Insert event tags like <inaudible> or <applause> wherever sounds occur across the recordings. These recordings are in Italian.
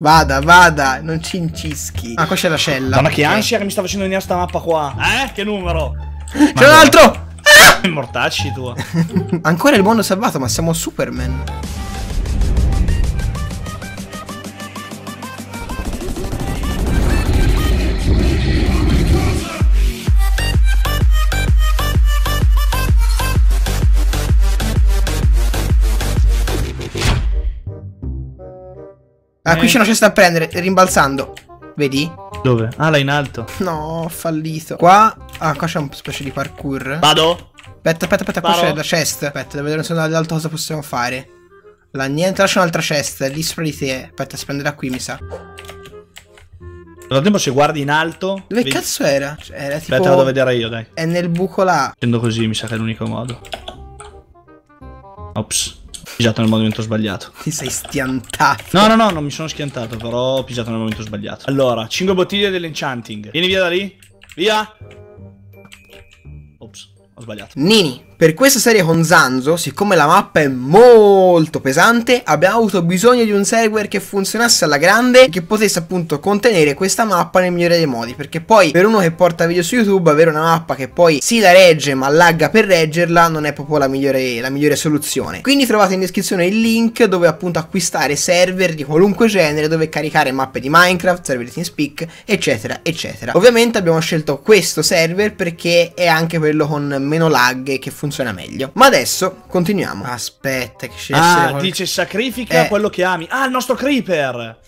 Vada, vada, non ci incischi. Ah, qua c'è la cella. Madonna, che ansia che mi sta facendo venire sta mappa qua. Eh? Che numero? C'è un altro! Ah! Mortacci tua. <laughs> Ancora il mondo salvato, ma siamo Superman. Ah, eh. qui c'è una cesta a prendere, rimbalzando. Vedi? Dove? Ah, là in alto. No, ho fallito. Qua... Ah, qua c'è un specie di parkour. Vado? Aspetta, aspetta, aspetta, qua c'è la chest. Aspetta, devo vedere se dall'alto cosa possiamo fare. La niente, lascia un'altra cesta. lì sopra di te. Aspetta, si prenderà qui, mi sa. Nel tempo se guardi in alto... Dove vedi... cazzo era? Cioè, era tipo... Aspetta, vado a vedere io, dai. È nel buco là. Scendo così, mi sa che è l'unico modo. Ops pigiato nel momento sbagliato. <laughs> Ti sei schiantato. No, no, no, non mi sono schiantato, però ho pigiato nel momento sbagliato. Allora, 5 bottiglie dell'enchanting. Vieni via da lì. Via. Ops, ho sbagliato. Nini. Per questa serie con Zanzo, siccome la mappa è molto pesante, abbiamo avuto bisogno di un server che funzionasse alla grande e che potesse appunto contenere questa mappa nel migliore dei modi, perché poi per uno che porta video su YouTube avere una mappa che poi si la regge ma lagga per reggerla non è proprio la migliore, la migliore soluzione. Quindi trovate in descrizione il link dove appunto acquistare server di qualunque genere, dove caricare mappe di Minecraft, server di TeamSpeak, eccetera, eccetera. Ovviamente abbiamo scelto questo server perché è anche quello con meno lag che funziona funziona meglio. Ma adesso continuiamo. Aspetta, che sceglie. Ah, qualche... dice sacrifica eh... quello che ami. Ah, il nostro creeper!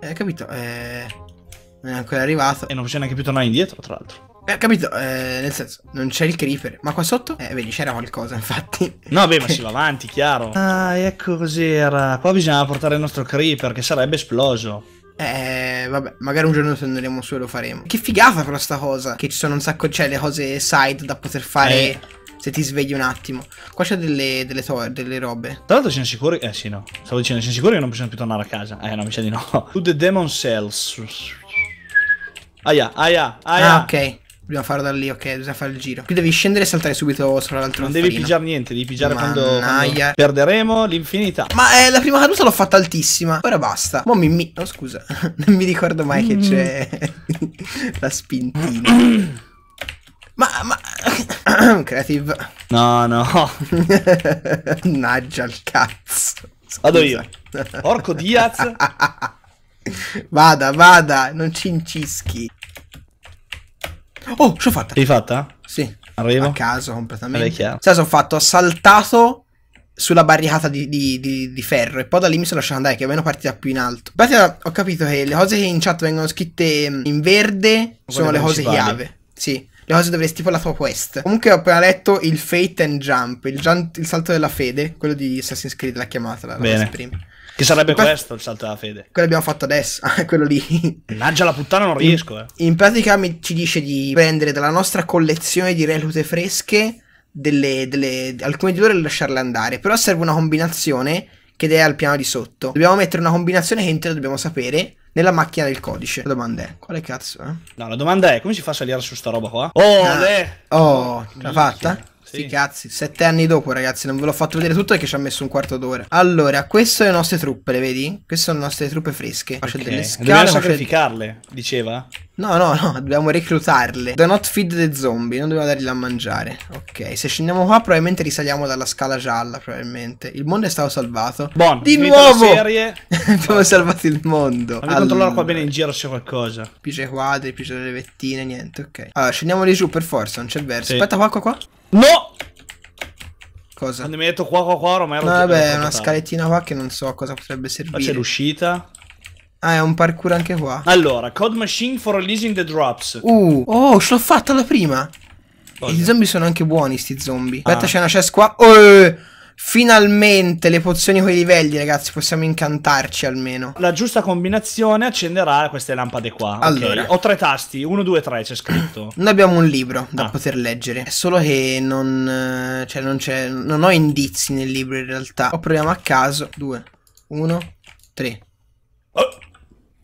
Eh, capito, eh... Non è ancora arrivato. E non c'è neanche più tornare indietro, tra l'altro. Eh, capito, eh, nel senso, non c'è il creeper. Ma qua sotto? Eh, vedi, c'era qualcosa, <laughs> infatti. No, beh, ma si va avanti, chiaro. Ah, ecco cos'era. Qua bisognava portare il nostro creeper, che sarebbe esploso. Eh, vabbè, magari un giorno torneremo su e lo faremo. Che figata però sta cosa, che ci sono un sacco, cioè, le cose side da poter fare... Eh se ti svegli un attimo. Qua c'è delle, delle, delle, robe. Tra l'altro siamo sicuri... Eh sì, no. Stavo dicendo, siamo sicuri che non possiamo più tornare a casa. Eh no, mi sa di no. <laughs> To the Demon Cells. Aia, aia, aia. Ah, ok. Dobbiamo farlo da lì, ok, bisogna fare il giro. Qui devi scendere e saltare subito sopra l'altro. Non devi pigiare niente, devi pigiare quando, quando, perderemo l'infinità. Ma eh, la prima caduta l'ho fatta altissima. Ora basta. Mo mi, mi... Oh, scusa, <laughs> non mi ricordo mai mm. che c'è <laughs> la spintina. <clears throat> Ma, ma... <coughs> Creative. No, no. <laughs> Naggia il cazzo. Vado io. Porco Diaz. <laughs> vada, vada, non ci incischi. Oh, ce l'ho fatta. L'hai fatta? Sì. Arrivo. A caso completamente. Vabbè, Sì, sono fatto, ho saltato sulla barricata di, di, di, di, ferro e poi da lì mi sono lasciato andare che è meno partita più in alto. Infatti ho capito che le cose che in chat vengono scritte in verde sono le cose chiave. Sì le cose dovresti tipo la tua quest. Comunque ho appena letto il Fate and Jump, il, jump, il salto della fede, quello di Assassin's Creed l'ha chiamata la prima. Che sarebbe pra- questo il salto della fede? Quello abbiamo fatto adesso, <laughs> ah, quello lì. Mannaggia la puttana, non riesco. Eh. In, in pratica mi, ci dice di prendere dalla nostra collezione di relute fresche delle, delle, alcune di loro e lasciarle andare. Però serve una combinazione che è al piano di sotto. Dobbiamo mettere una combinazione che intera dobbiamo sapere nella macchina del codice. La domanda è: quale cazzo? Eh? No, la domanda è: come si fa a salire su sta roba qua? Oh, ah. oh, l'ha fatta? Sì. cazzi. Sette anni dopo, ragazzi. Non ve l'ho fatto vedere tutto perché ci ha messo un quarto d'ora. Allora, queste sono le nostre truppe, le vedi? Queste sono le nostre truppe fresche. Faccio okay. delle scale. Dobbiamo sacrificarle, faccio... diceva? No, no, no, dobbiamo reclutarle. Do not feed the zombie, non dobbiamo dargli da mangiare. Ok, se scendiamo qua probabilmente risaliamo dalla scala gialla, probabilmente. Il mondo è stato salvato. Buon, di nuovo! Serie. <laughs> Abbiamo no. salvato il mondo. Andiamo allora. controllare qua bene in giro c'è qualcosa. Più c'è quadri, più c'è le vettine, niente, ok. Allora, scendiamo lì giù per forza, non c'è verso. Sì. Aspetta, qua, qua, qua. No! Cosa? Quando mi hai detto qua qua qua ormai ero Vabbè, una scalettina qua che non so a cosa potrebbe servire. Qua c'è l'uscita. Ah, è un parkour anche qua. Allora, Code Machine for releasing the drops. Uh, oh, ce l'ho fatta la prima. Cosa? I zombie sono anche buoni, sti zombie. Aspetta, ah. c'è una chest qua. Oh, eh, eh, eh. Finalmente le pozioni con i livelli, ragazzi, possiamo incantarci almeno. La giusta combinazione accenderà queste lampade qua. Allora, okay. ho tre tasti, 1, 2, 3 c'è scritto. <clears throat> Noi abbiamo un libro da ah. poter leggere, solo che non eh, cioè non c'è non ho indizi nel libro in realtà. Lo proviamo a caso. 2 1 3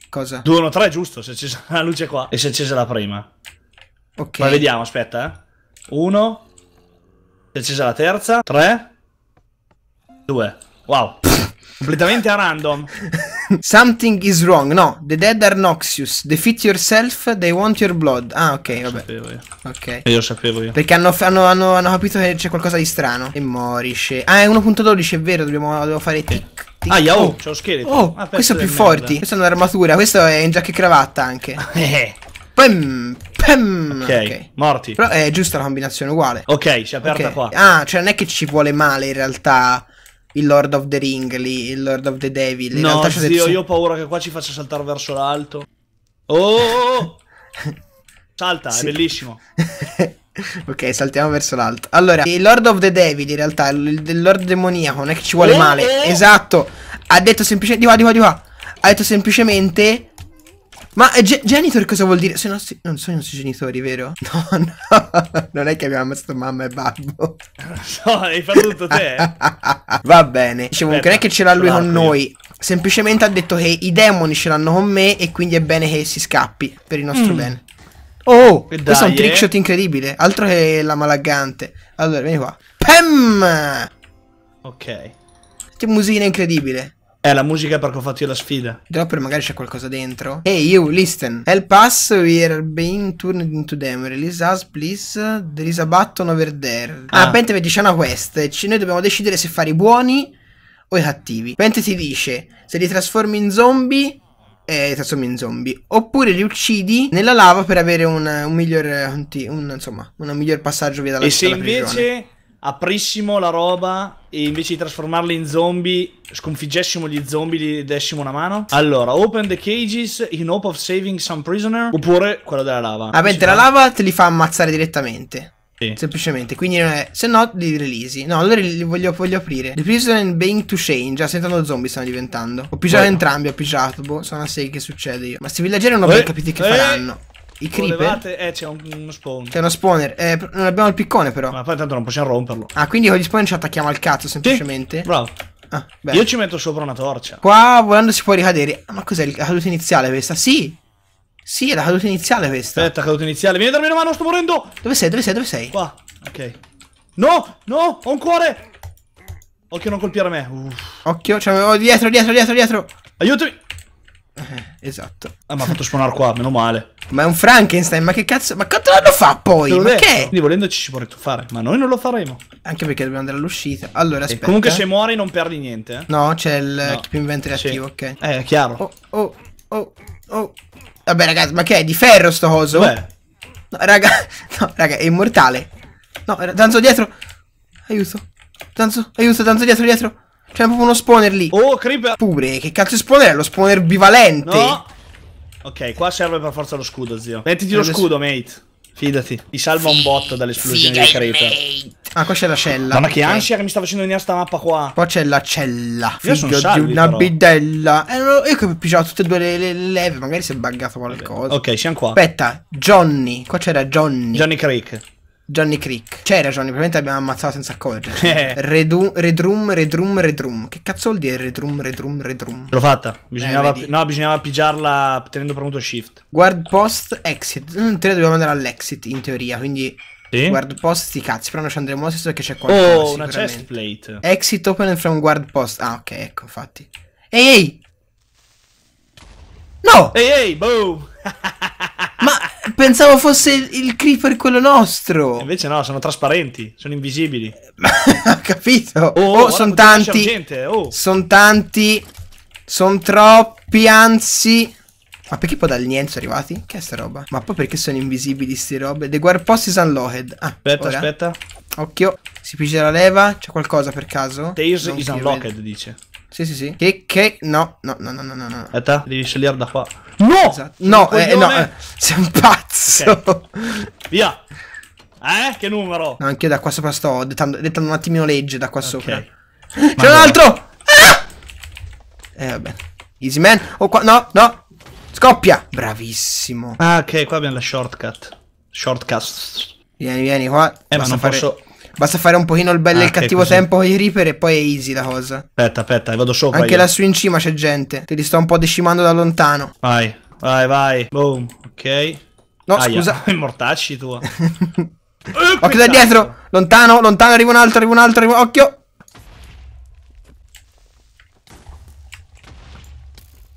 Cosa? 2 1 3 giusto, se è accesa la luce qua e se è accesa la prima. Ok. Ma vediamo, aspetta. 1 Si è accesa la terza, 3 2. Wow. Completamente a random. <laughs> Something is wrong. No, the dead are noxious. Defeat yourself, they want your blood. Ah, ok, vabbè. Sapevo io. Ok. E io sapevo io. Perché hanno, hanno, hanno, hanno capito che c'è qualcosa di strano. E morisce. Ah, è 1.12, è vero, dobbiamo, dobbiamo fare tic. Okay. tic ah, oh, c'è lo scheletro. Oh, ah, questo è più forti. Merda. Questa è un'armatura, questo è in giacca e cravatta anche. <laughs> eh. Pem, pem. Okay. ok, morti. Però è giusta la combinazione uguale. Ok, si è aperta okay. qua. Ah, cioè non è che ci vuole male in realtà il Lord of the Ring lì, il Lord of the Devil. In no, zio, detto... io ho paura che qua ci faccia saltare verso l'alto. Oh! oh, oh, oh. <laughs> Salta, sì. è bellissimo. <laughs> ok, saltiamo verso l'alto. Allora, il Lord of the Devil in realtà, il, il Lord demoniaco, non è che ci vuole eh, male. Eh. Esatto. Ha detto semplicemente... Di qua, di qua, di qua. Ha detto semplicemente ma eh, ge- genitor cosa vuol dire? Sono nostri... Non sono i nostri genitori, vero? <laughs> No, no. <laughs> Non è che abbiamo messo mamma e babbo. No, hai fatto tutto te. Va bene. Dicevo, Aspetta, non è che ce l'ha lui con noi. Semplicemente ha detto che i demoni ce l'hanno con me e quindi è bene che si scappi per il nostro mm. bene. Oh, dai, questo è un trickshot eh? incredibile. Altro che la malaggante. Allora, vieni qua. PEM! Ok. Che musina incredibile. È la musica perché ho fatto io la sfida. Dropper magari c'è qualcosa dentro. Ehi, hey, you, listen. Help us, we are being turned into them. Release us, please. There is a button over there. Ah, ah Pente dice una quest. C- noi dobbiamo decidere se fare i buoni o i cattivi. Pente ti dice, se li trasformi in zombie... Eh, trasformi in zombie. Oppure li uccidi nella lava per avere un, un miglior... Un, insomma, un miglior passaggio via dalla, e se invece... Prigione aprissimo la roba e invece di trasformarli in zombie sconfiggessimo gli zombie gli dessimo una mano allora open the cages in hope of saving some prisoner oppure quello della lava ah mentre la lava te li fa ammazzare direttamente sì. Semplicemente, quindi non è. Se no, li releasi. No, allora li voglio, voglio aprire. The Prison being to Shane. Già, sentendo zombie stanno diventando. Ho pigiato entrambi, ho pigiato. Boh, sono a 6 che succede io. Ma sti villaggeri non ho eh, ben capito che eh. faranno. I creeper? Eh, c'è uno spawner. C'è uno spawner. Eh, non abbiamo il piccone, però. Ma poi tanto non possiamo romperlo. Ah, quindi con gli spawner ci attacchiamo al cazzo, semplicemente. Sì, bravo. Ah, Io ci metto sopra una torcia. Qua volendo si può ricadere. Ah, ma cos'è la caduta iniziale questa? Sì. Sì, è la caduta iniziale questa. Aspetta, caduta iniziale. Vieni a darmi una mano, sto morendo. Dove sei? Dove sei? Dove sei? Qua. Ok. No, no, ho un cuore. Occhio non colpire me. Uff. Occhio, cioè, oh, dietro, dietro, dietro, dietro. Aiutami. Eh, esatto. Ah, ma ha fatto spawnare qua, meno male. Ma è un Frankenstein, ma che cazzo? Ma quanto l'hanno fa poi? Ma detto. che? Quindi volendoci ci vorrei tuffare, ma noi non lo faremo. Anche perché dobbiamo andare all'uscita. Allora, eh, aspetta. E comunque se muori non perdi niente. Eh? No, c'è il no. keep inventory attivo, ok. Eh, chiaro. Oh, oh, oh, oh. Vabbè, ragazzi, ma che è? Di ferro sto coso? Beh. No, raga, <laughs> no, raga, è immortale. No, danzo dietro. Aiuto. Danzo, aiuto, danzo dietro, dietro. C'è proprio uno spawner lì. Oh, creeper. Pure, che cazzo è spawner? È lo spawner bivalente. No. Ok, qua serve per forza lo scudo, zio. Mettiti lo scudo, mate. Fidati. Ti salva un botto dall'esplosione del creeper. Mate. Ah, qua c'è la cella. Ma, ma che okay. ansia che mi sta facendo venire sta mappa qua. Qua c'è la cella. Figlio Io sono di una però. bidella. Eh, io che ho pigiato tutte e due le, le, leve. Magari si è buggato qualcosa. Vabbè. Ok, siamo qua. Aspetta, Johnny. Qua c'era Johnny. Johnny Creek. Johnny Crick. C'era Johnny, probabilmente abbiamo ammazzato senza accorgere. <laughs> Eh. red, Room, Red Room, Red Room. Che cazzo vuol dire Red Red Room, Room, Red Room? L'ho fatta. Eh, bisognava, eh, no, bisognava pigiarla tenendo premuto shift. Guard post, exit. In mm, teoria dobbiamo andare all'exit, in teoria, quindi... Sì. Guard post, sti cazzi, però non ci andremo lo stesso perché c'è qualcosa. Oh, una chest plate. Exit open from guard post. Ah, ok, ecco, infatti. Ehi, ehi! No! Ehi, ehi, boom! Ma pensavo fosse il creeper quello nostro. Invece no, sono trasparenti, sono invisibili. <laughs> Ho capito. Oh, oh sono tanti. Oh. Sono tanti. Sono troppi, anzi. Ma perché poi niente sono arrivati? Che è sta roba? Ma poi perché sono invisibili sti robe? The guardposti is Lohed. Ah, aspetta, ora. aspetta. Occhio. Si piglia la leva. C'è qualcosa per caso? Taser is unlocked, dice. Sì, sì, sì. Che, che, no, no, no, no, no, no. Aspetta, devi scegliere da qua. No! Esatto. No, eh, no, eh, sei un pazzo. Okay. Via. Eh, che numero? No, anche io da qua sopra sto dettando, dettando un attimino legge da qua okay. sopra. C'è un altro! Ah! Eh, vabbè. Easy man. Oh, qua, no, no. Scoppia. Bravissimo. Ah, ok, qua abbiamo la shortcut. Shortcast. Vieni, vieni qua. Eh, Basta ma non fare... posso... Basta fare un pochino il bello e il ah, cattivo così. tempo con i Reaper e poi è easy la cosa. Aspetta, aspetta, vado sopra. Anche io. lassù in cima c'è gente. Te li sto un po' decimando da lontano. Vai, vai, vai. Boom, ok. No, Aia. scusa. <laughs> Mortacci tua. <laughs> oh, eh, Occhio da dietro. Lontano, lontano, arriva un altro, arriva un altro, arriva... Occhio.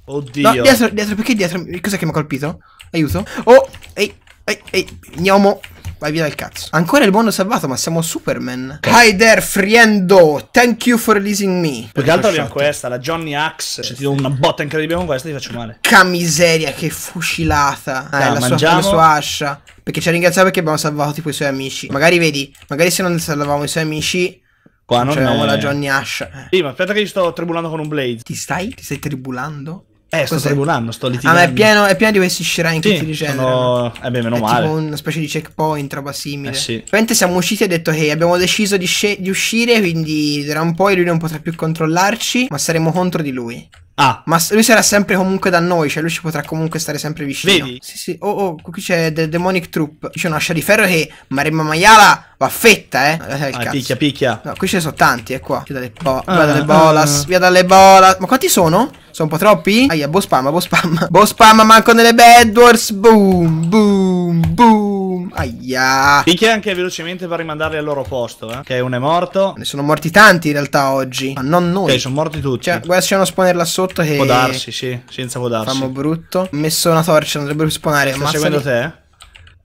Oddio. No, dietro, dietro, perché dietro? Cos'è che mi ha colpito? Aiuto. Oh, ehi, ehi, ehi, gnomo vai via dal cazzo. Ancora il mondo salvato, ma siamo Superman. Hi there, friendo. Thank you for releasing me. Più che altro abbiamo questa, la Johnny Axe. Cioè, ti do una botta incredibile con questa, ti faccio male. Ca miseria, che fucilata. Eh, da, la, sua, la sua ascia. Perché ci ha ringraziato perché abbiamo salvato tipo i suoi amici. Magari vedi, magari se non salvavamo i suoi amici, Qua non cioè, la Johnny Ash. Eh. Sì, ma aspetta che io sto tribulando con un Blade. Ti stai? Ti stai tribulando? Eh, sto tribunando, sto litigando. Ah, ma è pieno, è pieno di questi shrine sì, che ti rigenerano. Sono... Eh beh, meno è male. Tipo una specie di checkpoint, roba simile. Eh sì. Ovviamente siamo usciti e ho detto, hey, abbiamo deciso di, di uscire, quindi tra un po' lui non potrà più controllarci, ma saremo contro di lui. Ah. Ma lui sarà sempre comunque da noi, cioè lui ci potrà comunque stare sempre vicino. Vedi? Sì, sì. Oh, oh, qui c'è The Demonic Troop. Qui c'è una scia di ferro che Maremma Maiala va fetta, eh. eh ah, picchia, picchia. No, qui ce ne sono tanti, è eh, qua. Via dalle, bo ah, via dalle ah. bolas, ah. via dalle bolas. Ma quanti sono? Sono un po' troppi? Aia, boh spam, boh spam. <laughs> Boh spam, manco nelle Bedwars. Boom, boom, boom boom. Aia. Picchia anche velocemente per rimandarli al loro posto, eh. Ok, uno è morto. Ne sono morti tanti in realtà oggi. Ma non noi. Ok, sono morti tutti. Cioè, guarda, c'è uno spawner là sotto che... Può darsi, sì. Senza può darsi. Famo brutto. Ho messo una torcia, non dovrebbero spawnare. Ma seguendo te? Eh.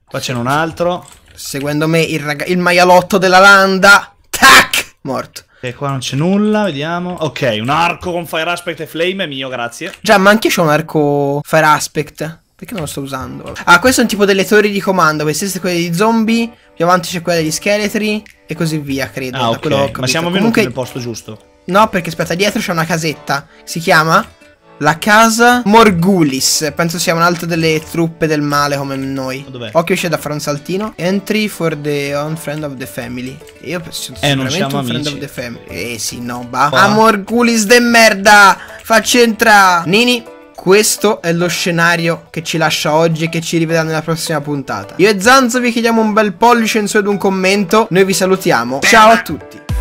Qua c'è un altro. Seguendo me il, il maialotto della landa. Tac! Morto. E qua non c'è nulla, vediamo. Ok, un arco con Fire Aspect e Flame è mio, grazie. Già, ma anche c'è un arco Fire Aspect. Perché non lo sto usando? Ah, questo è un tipo delle torri di comando. Queste sono quelle di zombie. Più avanti c'è quella degli scheletri. E così via, credo. Ah, okay. Ma siamo venuti Comunque... nel posto giusto. No, perché aspetta, dietro c'è una casetta. Si chiama la casa Morgulis. Penso sia un'altra delle truppe del male come noi. Dov'è? Occhio c'è da fare un saltino. Entry for the friend of the family. Io penso eh, non siamo un friend amici. of the family. Eh sì, no, bah. Ah, Morgulis de merda! Faccia entrare! Nini, questo è lo scenario che ci lascia oggi e che ci rivedrà nella prossima puntata. Io e Zanzo vi chiediamo un bel pollice in su ed un commento. Noi vi salutiamo. Ciao a tutti.